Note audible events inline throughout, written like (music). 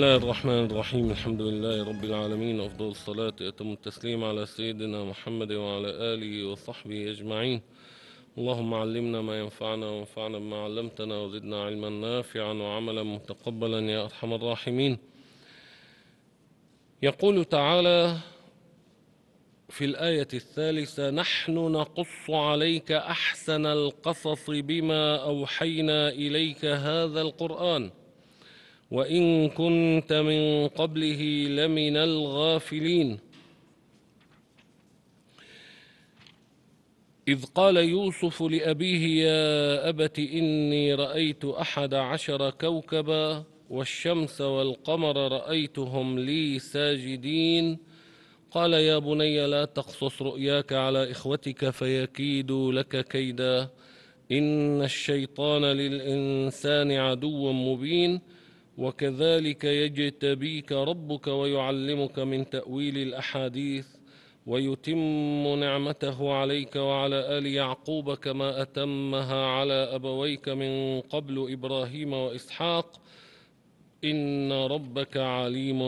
الله الرحمن الرحيم الحمد لله رب العالمين أفضل الصلاة أتم التسليم على سيدنا محمد وعلى آله وصحبه أجمعين اللهم علمنا ما ينفعنا وانفعنا بما علمتنا وزدنا علما نافعا وعملا متقبلا يا أرحم الراحمين يقول تعالى في الآية الثالثة نحن نقص عليك أحسن القصص بما أوحينا إليك هذا القرآن وإن كنت من قبله لمن الغافلين إذ قال يوسف لأبيه يا أبت إني رأيت أحد عشر كوكبا والشمس والقمر رأيتهم لي ساجدين قال يا بني لا تقصص رؤياك على إخوتك فيكيدوا لك كيدا إن الشيطان للإنسان عدو مبين وكذلك يجتبيك ربك ويعلمك من تأويل الأحاديث ويتم نعمته عليك وعلى آل يعقوب كما أتمها على أبويك من قبل إبراهيم وإسحاق إن ربك عليم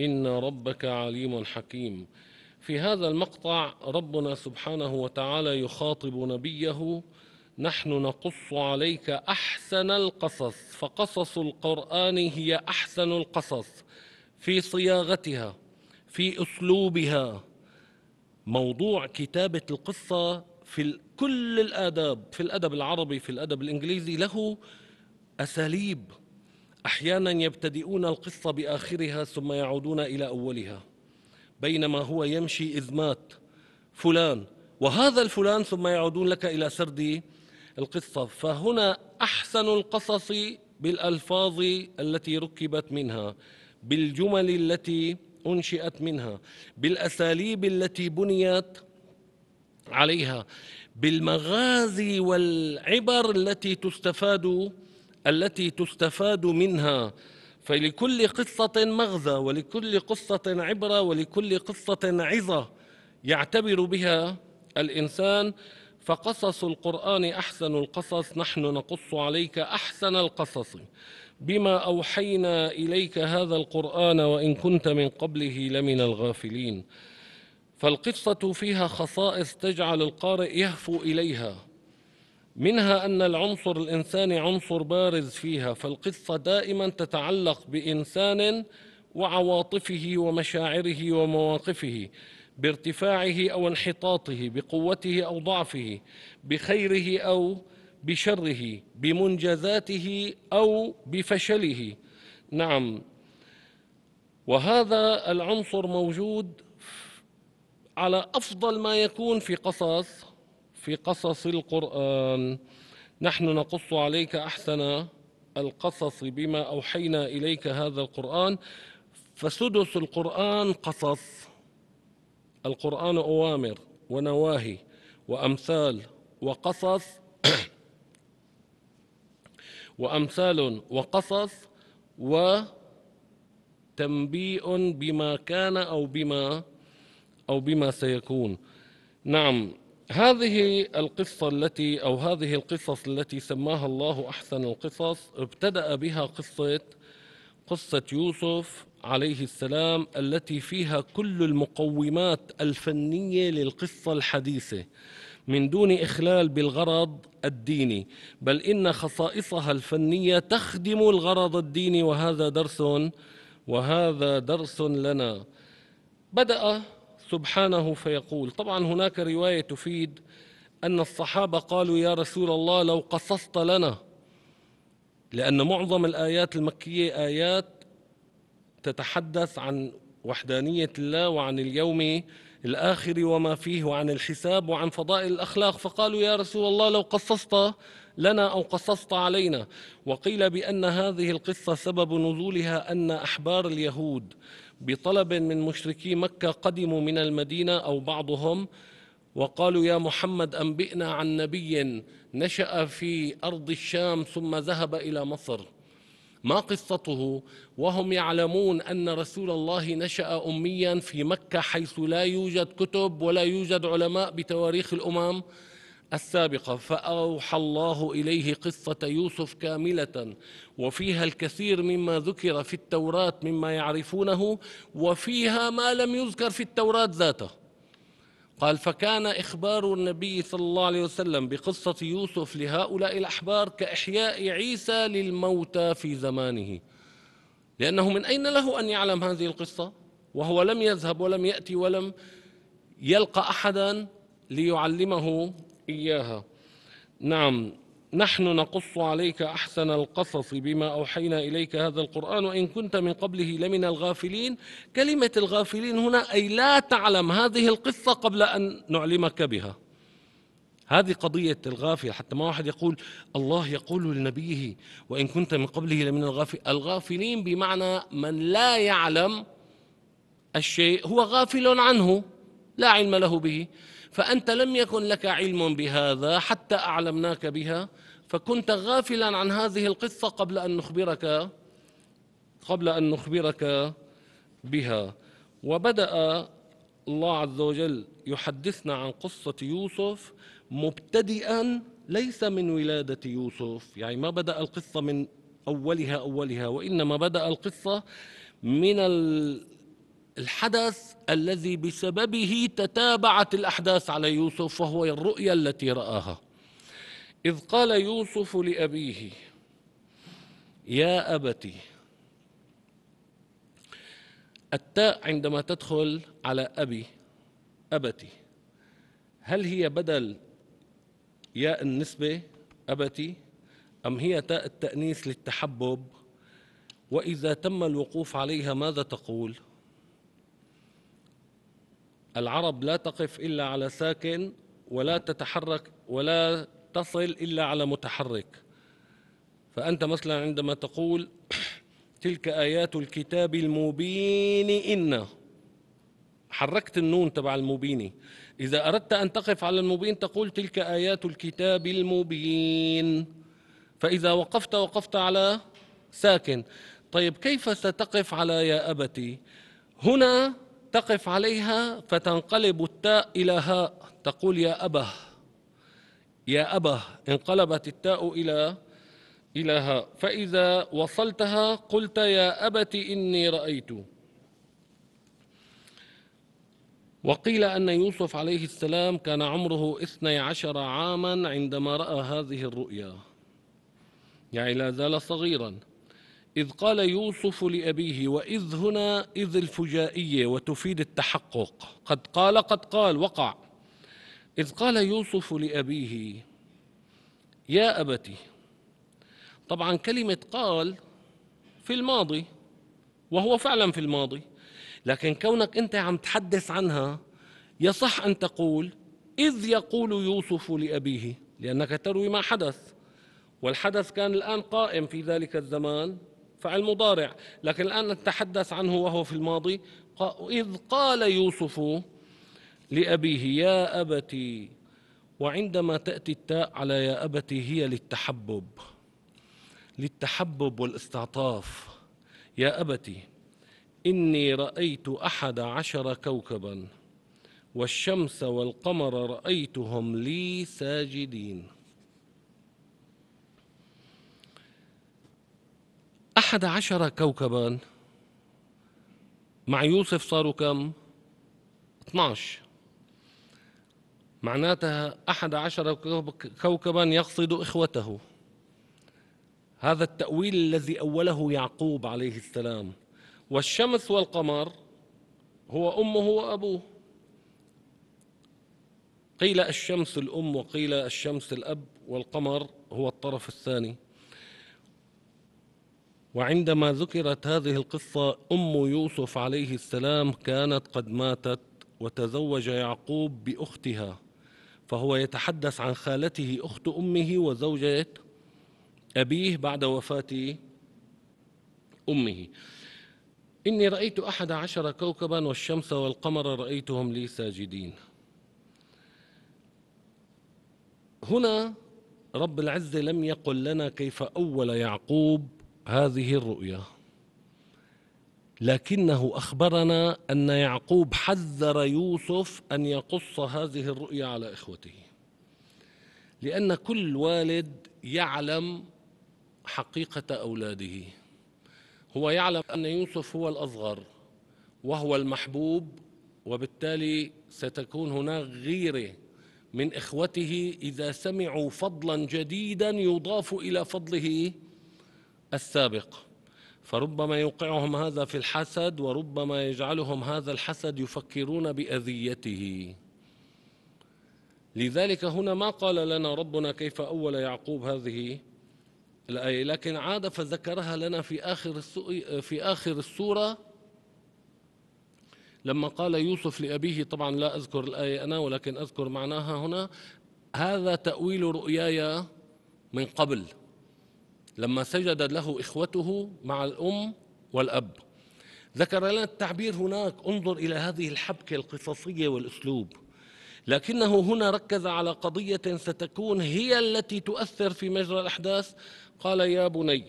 إن ربك عليم حكيم في هذا المقطع ربنا سبحانه وتعالى يخاطب نبيه نحن نقص عليك احسن القصص فقصص القران هي احسن القصص في صياغتها في اسلوبها موضوع كتابه القصه في كل الاداب في الادب العربي في الادب الانجليزي له اساليب احيانا يبتدئون القصه باخرها ثم يعودون الى اولها بينما هو يمشي اذ مات فلان وهذا الفلان ثم يعودون لك الى سرد القصة فهنا أحسن القصص بالألفاظ التي ركبت منها بالجمل التي أنشئت منها بالأساليب التي بنيت عليها بالمغازي والعبر التي تستفاد التي تستفاد منها فلكل قصة مغزى ولكل قصة عبرة ولكل قصة عظة يعتبر بها الإنسان فقصص القرآن أحسن القصص نحن نقص عليك أحسن القصص بما أوحينا إليك هذا القرآن وإن كنت من قبله لمن الغافلين فالقصة فيها خصائص تجعل القارئ يهفو إليها منها أن العنصر الإنساني عنصر بارز فيها فالقصة دائما تتعلق بإنسان وعواطفه ومشاعره ومواقفه بارتفاعه او انحطاطه بقوته او ضعفه بخيره او بشره بمنجزاته او بفشله نعم وهذا العنصر موجود على افضل ما يكون في قصص في قصص القران نحن نقص عليك احسن القصص بما اوحينا اليك هذا القران فسدس القران قصص القرآن أوامر ونواهي وأمثال وقصص (coughs) وأمثال وقصص وتنبيء بما كان أو بما أو بما سيكون نعم هذه القصة التي أو هذه القصص التي سماها الله أحسن القصص ابتدأ بها قصة قصة يوسف عليه السلام التي فيها كل المقومات الفنيه للقصه الحديثه من دون اخلال بالغرض الديني بل ان خصائصها الفنيه تخدم الغرض الديني وهذا درس وهذا درس لنا بدا سبحانه فيقول طبعا هناك روايه تفيد ان الصحابه قالوا يا رسول الله لو قصصت لنا لان معظم الايات المكيه ايات تتحدث عن وحدانية الله وعن اليوم الآخر وما فيه وعن الحساب وعن فضائل الأخلاق فقالوا يا رسول الله لو قصصت لنا أو قصصت علينا وقيل بأن هذه القصة سبب نزولها أن أحبار اليهود بطلب من مشركي مكة قدموا من المدينة أو بعضهم وقالوا يا محمد أنبئنا عن نبي نشأ في أرض الشام ثم ذهب إلى مصر ما قصته وهم يعلمون أن رسول الله نشأ أميا في مكة حيث لا يوجد كتب ولا يوجد علماء بتواريخ الأمم السابقة فأوحى الله إليه قصة يوسف كاملة وفيها الكثير مما ذكر في التوراة مما يعرفونه وفيها ما لم يذكر في التوراة ذاته قال فكان إخبار النبي صلى الله عليه وسلم بقصة يوسف لهؤلاء الأحبار كإحياء عيسى للموتى في زمانه لأنه من أين له أن يعلم هذه القصة وهو لم يذهب ولم يأتي ولم يلقى أحدا ليعلمه إياها نعم نحن نقص عليك احسن القصص بما اوحينا اليك هذا القران وان كنت من قبله لمن الغافلين كلمه الغافلين هنا اي لا تعلم هذه القصه قبل ان نعلمك بها هذه قضية الغافل حتى ما واحد يقول الله يقول لنبيه وإن كنت من قبله لمن الغافل الغافلين بمعنى من لا يعلم الشيء هو غافل عنه لا علم له به فأنت لم يكن لك علم بهذا حتى أعلمناك بها فكنت غافلا عن هذه القصة قبل أن نخبرك قبل أن نخبرك بها وبدأ الله عز وجل يحدثنا عن قصة يوسف مبتدئا ليس من ولادة يوسف يعني ما بدأ القصة من أولها أولها وإنما بدأ القصة من ال الحدث الذي بسببه تتابعت الأحداث على يوسف وهو الرؤيا التي رآها إذ قال يوسف لأبيه يا ابتي التاء عندما تدخل على أبي أبتي هل هي بدل ياء النسبة أبتي أم هي تاء التأنيث للتحبب وإذا تم الوقوف عليها ماذا تقول؟ العرب لا تقف إلا على ساكن ولا تتحرك ولا تصل إلا على متحرك فأنت مثلا عندما تقول (clears throat) تلك آيات الكتاب المبين إن حركت النون تبع المبين إذا أردت أن تقف على المبين تقول تلك آيات الكتاب المبين فإذا وقفت وقفت على ساكن طيب كيف ستقف على يا أبتي هنا تقف عليها فتنقلب التاء إلى هاء تقول يا أبه يا أبه انقلبت التاء إلى إلى هاء فإذا وصلتها قلت يا أبت إني رأيت وقيل أن يوسف عليه السلام كان عمره اثني عشر عاما عندما رأى هذه الرؤيا يعني لا زال صغيرا إذ قال يوسف لأبيه وإذ هنا إذ الفجائية وتفيد التحقق قد قال قد قال وقع إذ قال يوسف لأبيه يا أبتي طبعا كلمة قال في الماضي وهو فعلا في الماضي لكن كونك أنت عم تحدث عنها يصح أن تقول إذ يقول يوسف لأبيه لأنك تروي ما حدث والحدث كان الآن قائم في ذلك الزمان فعل مضارع لكن الآن نتحدث عنه وهو في الماضي إذ قال يوسف لأبيه يا أبتي وعندما تأتي التاء على يا أبتي هي للتحبب للتحبب والاستعطاف يا أبتي إني رأيت أحد عشر كوكبا والشمس والقمر رأيتهم لي ساجدين أحد عشر كوكبا مع يوسف صاروا كم؟ 12 معناتها أحد عشر كوكبا يقصد إخوته هذا التأويل الذي أوله يعقوب عليه السلام والشمس والقمر هو أمه وأبوه قيل الشمس الأم وقيل الشمس الأب والقمر هو الطرف الثاني وعندما ذكرت هذه القصة أم يوسف عليه السلام كانت قد ماتت وتزوج يعقوب بأختها فهو يتحدث عن خالته أخت أمه وزوجة أبيه بعد وفاة أمه إني رأيت أحد عشر كوكبا والشمس والقمر رأيتهم لي ساجدين هنا رب العزة لم يقل لنا كيف أول يعقوب هذه الرؤيا لكنه أخبرنا أن يعقوب حذر يوسف أن يقص هذه الرؤيا على إخوته لأن كل والد يعلم حقيقة أولاده هو يعلم أن يوسف هو الأصغر وهو المحبوب وبالتالي ستكون هناك غيرة من إخوته إذا سمعوا فضلا جديدا يضاف إلى فضله السابق فربما يوقعهم هذا في الحسد وربما يجعلهم هذا الحسد يفكرون باذيته لذلك هنا ما قال لنا ربنا كيف اول يعقوب هذه الايه لكن عاد فذكرها لنا في اخر في اخر السوره لما قال يوسف لابيه طبعا لا اذكر الايه انا ولكن اذكر معناها هنا هذا تاويل رؤياي من قبل لما سجد له إخوته مع الأم والأب ذكر لنا التعبير هناك انظر إلى هذه الحبكة القصصية والأسلوب لكنه هنا ركز على قضية ستكون هي التي تؤثر في مجرى الأحداث قال يا بني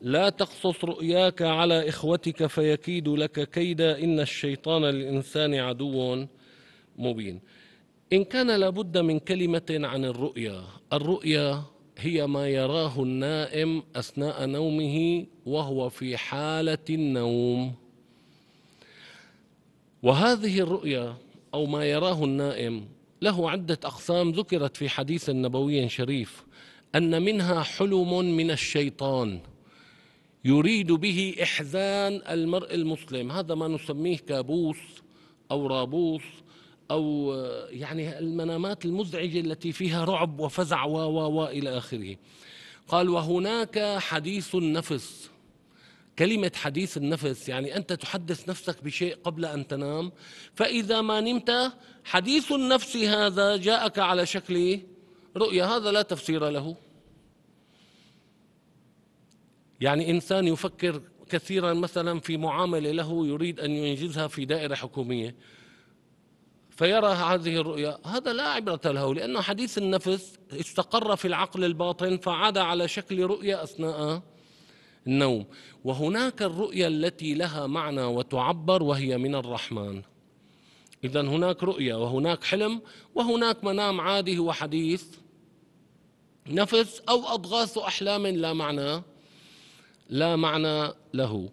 لا تقصص رؤياك على إخوتك فيكيد لك كيدا إن الشيطان للإنسان عدو مبين إن كان لابد من كلمة عن الرؤيا الرؤيا هي ما يراه النائم اثناء نومه وهو في حاله النوم وهذه الرؤيا او ما يراه النائم له عده اقسام ذكرت في حديث نبوي شريف ان منها حلم من الشيطان يريد به احزان المرء المسلم هذا ما نسميه كابوس او رابوس أو يعني المنامات المزعجة التي فيها رعب وفزع و و و إلى آخره قال وهناك حديث النفس كلمة حديث النفس يعني أنت تحدث نفسك بشيء قبل أن تنام فإذا ما نمت حديث النفس هذا جاءك على شكل رؤيا هذا لا تفسير له يعني إنسان يفكر كثيرا مثلا في معاملة له يريد أن ينجزها في دائرة حكومية فيرى هذه الرؤيا هذا لا عبرة له لأن حديث النفس استقر في العقل الباطن فعاد على شكل رؤيا أثناء النوم وهناك الرؤيا التي لها معنى وتعبر وهي من الرحمن إذا هناك رؤيا وهناك حلم وهناك منام عادي هو حديث نفس أو أضغاث أحلام لا معنى لا معنى له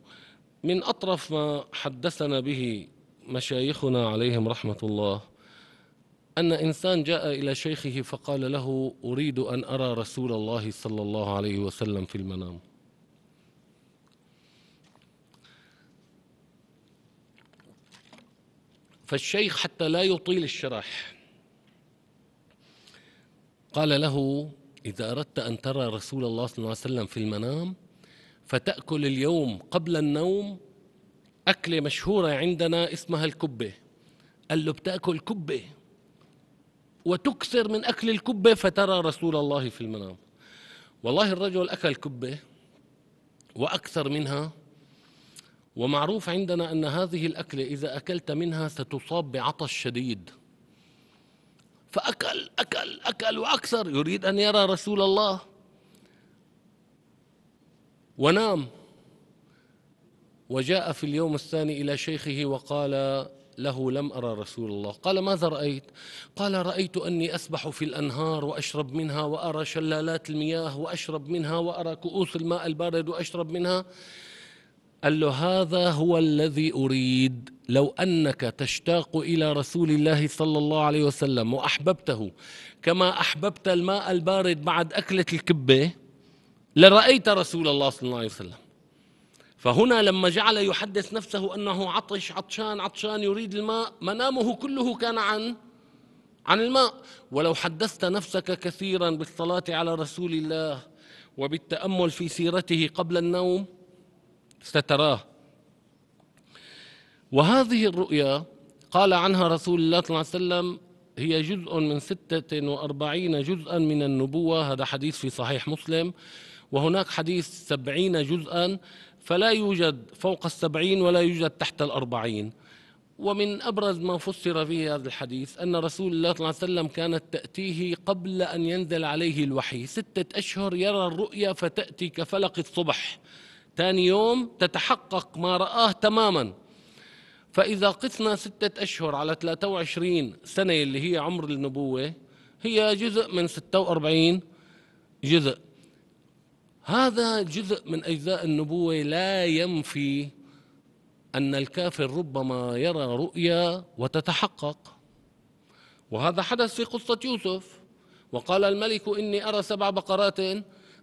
من أطرف ما حدثنا به مشايخنا عليهم رحمة الله أن إنسان جاء إلى شيخه فقال له أريد أن أرى رسول الله صلى الله عليه وسلم في المنام فالشيخ حتى لا يطيل الشرح قال له إذا أردت أن ترى رسول الله صلى الله عليه وسلم في المنام فتأكل اليوم قبل النوم أكلة مشهورة عندنا اسمها الكبة قال له بتأكل كبة وتكثر من أكل الكبة فترى رسول الله في المنام والله الرجل أكل كبة وأكثر منها ومعروف عندنا أن هذه الأكلة إذا أكلت منها ستصاب بعطش شديد فأكل أكل أكل وأكثر يريد أن يرى رسول الله ونام وجاء في اليوم الثاني إلى شيخه وقال له لم أرى رسول الله قال ماذا رأيت قال رأيت أني أسبح في الأنهار وأشرب منها وأرى شلالات المياه وأشرب منها وأرى كؤوس الماء البارد وأشرب منها قال له هذا هو الذي أريد لو أنك تشتاق إلى رسول الله صلى الله عليه وسلم وأحببته كما أحببت الماء البارد بعد أكلة الكبة لرأيت رسول الله صلى الله عليه وسلم فهنا لما جعل يحدث نفسه أنه عطش عطشان عطشان يريد الماء منامه كله كان عن عن الماء ولو حدثت نفسك كثيرا بالصلاة على رسول الله وبالتأمل في سيرته قبل النوم ستراه وهذه الرؤيا قال عنها رسول الله صلى الله عليه وسلم هي جزء من ستة وأربعين جزءا من النبوة هذا حديث في صحيح مسلم وهناك حديث سبعين جزءا فلا يوجد فوق السبعين ولا يوجد تحت الأربعين ومن أبرز ما فسر فيه هذا الحديث أن رسول الله صلى الله عليه وسلم كانت تأتيه قبل أن ينزل عليه الوحي ستة أشهر يرى الرؤيا فتأتي كفلق الصبح ثاني يوم تتحقق ما رآه تماما فإذا قسنا ستة أشهر على 23 سنة اللي هي عمر النبوة هي جزء من 46 جزء هذا جزء من أجزاء النبوة لا ينفي أن الكافر ربما يرى رؤيا وتتحقق وهذا حدث في قصة يوسف وقال الملك إني أرى سبع بقرات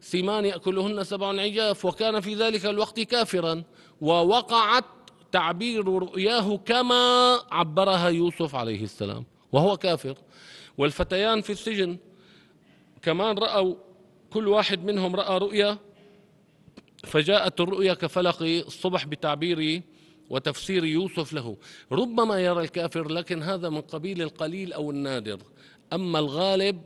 سمان يأكلهن سبع عجاف وكان في ذلك الوقت كافرا ووقعت تعبير رؤياه كما عبرها يوسف عليه السلام وهو كافر والفتيان في السجن كمان رأوا كل واحد منهم رأى رؤيا فجاءت الرؤيا كفلق الصبح بتعبير وتفسير يوسف له ربما يرى الكافر لكن هذا من قبيل القليل أو النادر أما الغالب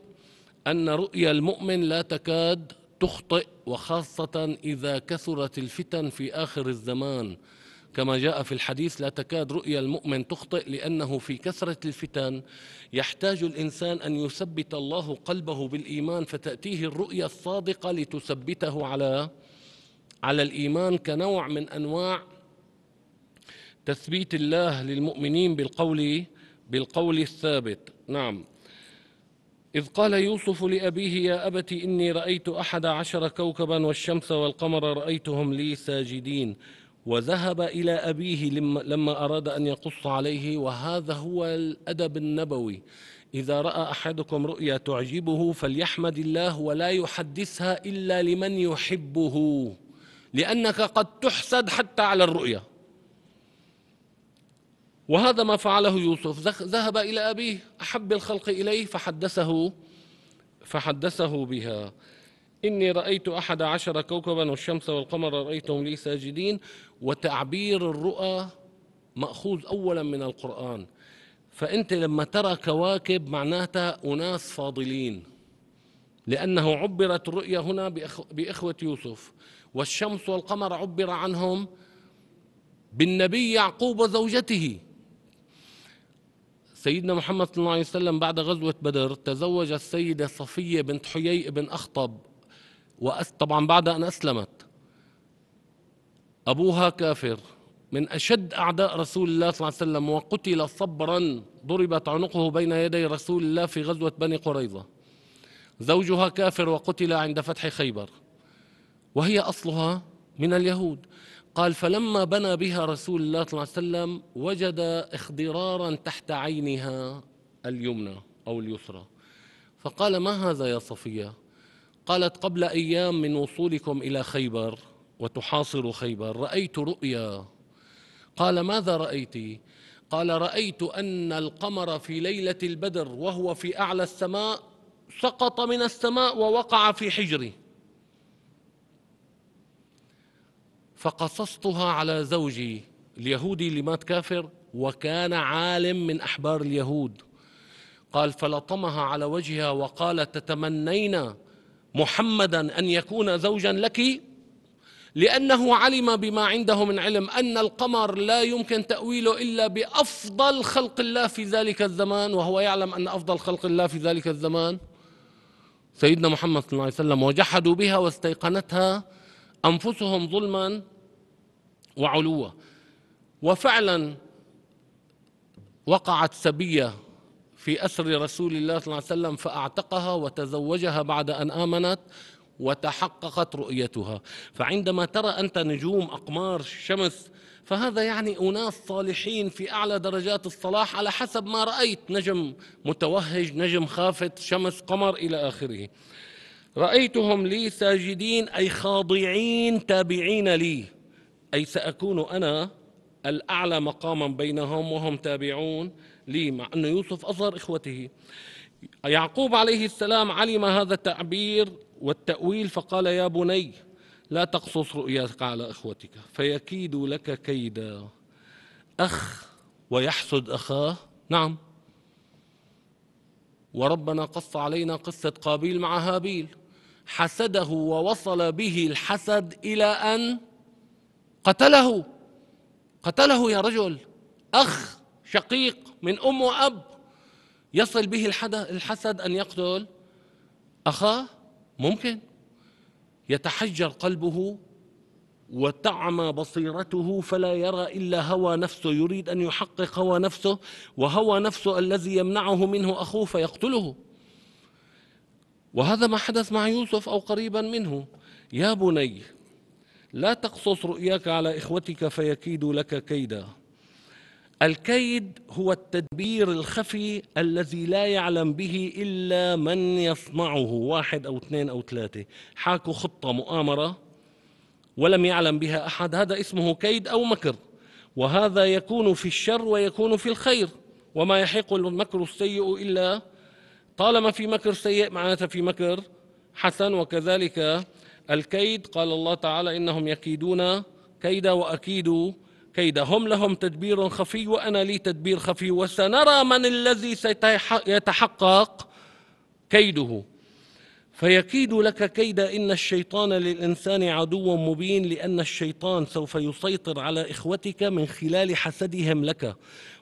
أن رؤيا المؤمن لا تكاد تخطئ وخاصة إذا كثرت الفتن في آخر الزمان كما جاء في الحديث لا تكاد رؤيا المؤمن تخطئ لأنه في كثرة الفتن يحتاج الإنسان أن يثبت الله قلبه بالإيمان فتأتيه الرؤيا الصادقة لتثبته على على الإيمان كنوع من أنواع تثبيت الله للمؤمنين بالقول بالقول الثابت نعم إذ قال يوسف لأبيه يا أبت إني رأيت أحد عشر كوكبا والشمس والقمر رأيتهم لي ساجدين وذهب إلى أبيه لما, أراد أن يقص عليه وهذا هو الأدب النبوي إذا رأى أحدكم رؤيا تعجبه فليحمد الله ولا يحدثها إلا لمن يحبه لأنك قد تحسد حتى على الرؤيا وهذا ما فعله يوسف ذهب إلى أبيه أحب الخلق إليه فحدثه فحدثه بها إني رأيت أحد عشر كوكبا والشمس والقمر رأيتهم لي ساجدين وتعبير الرؤى مأخوذ أولا من القرآن فأنت لما ترى كواكب معناتها أناس فاضلين لأنه عبرت الرؤيا هنا بإخوة يوسف والشمس والقمر عبر عنهم بالنبي يعقوب وزوجته سيدنا محمد صلى الله عليه وسلم بعد غزوة بدر تزوج السيدة صفية بنت حيي بن أخطب وطبعا بعد أن أسلمت أبوها كافر من أشد أعداء رسول الله صلى الله عليه وسلم وقتل صبرا ضربت عنقه بين يدي رسول الله في غزوة بني قريظة زوجها كافر وقتل عند فتح خيبر وهي أصلها من اليهود قال فلما بنى بها رسول الله صلى الله عليه وسلم وجد اخضرارا تحت عينها اليمنى أو اليسرى فقال ما هذا يا صفية قالت قبل ايام من وصولكم الى خيبر وتحاصر خيبر رايت رؤيا قال ماذا رايت قال رايت ان القمر في ليله البدر وهو في اعلى السماء سقط من السماء ووقع في حجري فقصصتها على زوجي اليهودي اللي مات كافر وكان عالم من احبار اليهود قال فلطمها على وجهها وقال تتمنينا محمدا ان يكون زوجا لك لانه علم بما عنده من علم ان القمر لا يمكن تاويله الا بافضل خلق الله في ذلك الزمان وهو يعلم ان افضل خلق الله في ذلك الزمان سيدنا محمد صلى الله عليه وسلم وجحدوا بها واستيقنتها انفسهم ظلما وعلوا وفعلا وقعت سبيه في أسر رسول الله صلى الله عليه وسلم فأعتقها وتزوجها بعد أن آمنت وتحققت رؤيتها فعندما ترى أنت نجوم أقمار شمس فهذا يعني أناس صالحين في أعلى درجات الصلاح على حسب ما رأيت نجم متوهج نجم خافت شمس قمر إلى آخره رأيتهم لي ساجدين أي خاضعين تابعين لي أي سأكون أنا الأعلى مقاما بينهم وهم تابعون لي مع أن يوسف أصغر إخوته يعقوب عليه السلام علم هذا التعبير والتأويل فقال يا بني لا تقصص رؤياك على إخوتك فيكيد لك كيدا أخ ويحسد أخاه نعم وربنا قص علينا قصة قابيل مع هابيل حسده ووصل به الحسد إلى أن قتله قتله يا رجل أخ شقيق من أم وأب يصل به الحسد أن يقتل أخاه ممكن يتحجر قلبه وتعمى بصيرته فلا يرى الا هوى نفسه يريد ان يحقق هوى نفسه وهوى نفسه الذي يمنعه منه اخوه فيقتله وهذا ما حدث مع يوسف او قريبا منه يا بني لا تقصص رؤياك على اخوتك فيكيدوا لك كيدا الكيد هو التدبير الخفي الذي لا يعلم به إلا من يصنعه واحد أو اثنين أو ثلاثة حاكوا خطة مؤامرة ولم يعلم بها أحد هذا اسمه كيد أو مكر وهذا يكون في الشر ويكون في الخير وما يحق المكر السيء إلا طالما في مكر سيء معناته في مكر حسن وكذلك الكيد قال الله تعالى إنهم يكيدون كيدا واكيدوا كيدهم لهم تدبير خفي وأنا لي تدبير خفي وسنرى من الذي سيتحقق كيده فيكيد لك كيد إن الشيطان للإنسان عدو مبين لأن الشيطان سوف يسيطر على إخوتك من خلال حسدهم لك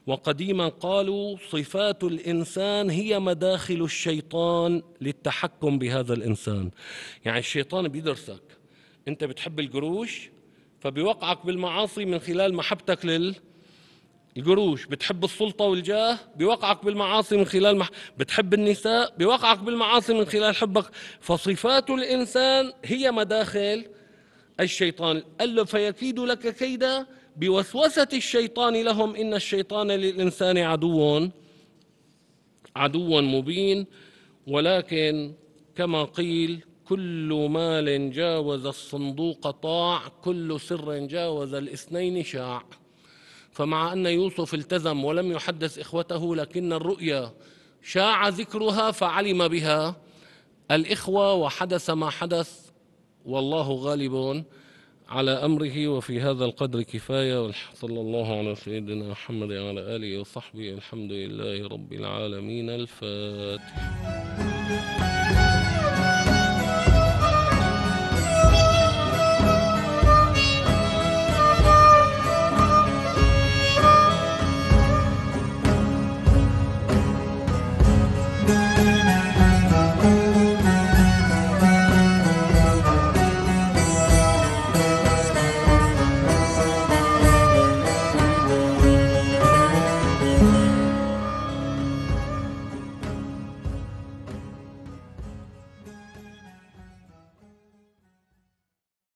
وقديما قالوا صفات الانسان هي مداخل الشيطان للتحكم بهذا الانسان يعني الشيطان بيدرسك انت بتحب القروش فبيوقعك بالمعاصي من خلال محبتك لل القروش بتحب السلطة والجاه بيوقعك بالمعاصي من خلال مح... بتحب النساء بيوقعك بالمعاصي من خلال حبك فصفات الإنسان هي مداخل الشيطان قال له فيكيد لك كيدا بوسوسة الشيطان لهم إن الشيطان للإنسان عدو عدو مبين ولكن كما قيل كل مال جاوز الصندوق طاع كل سر جاوز الاثنين شاع فمع أن يوسف التزم ولم يحدث إخوته لكن الرؤيا شاع ذكرها فعلم بها الإخوة وحدث ما حدث والله غالب على أمره وفي هذا القدر كفاية صلى الله على سيدنا محمد وعلى آله وصحبه الحمد لله رب العالمين الفاتح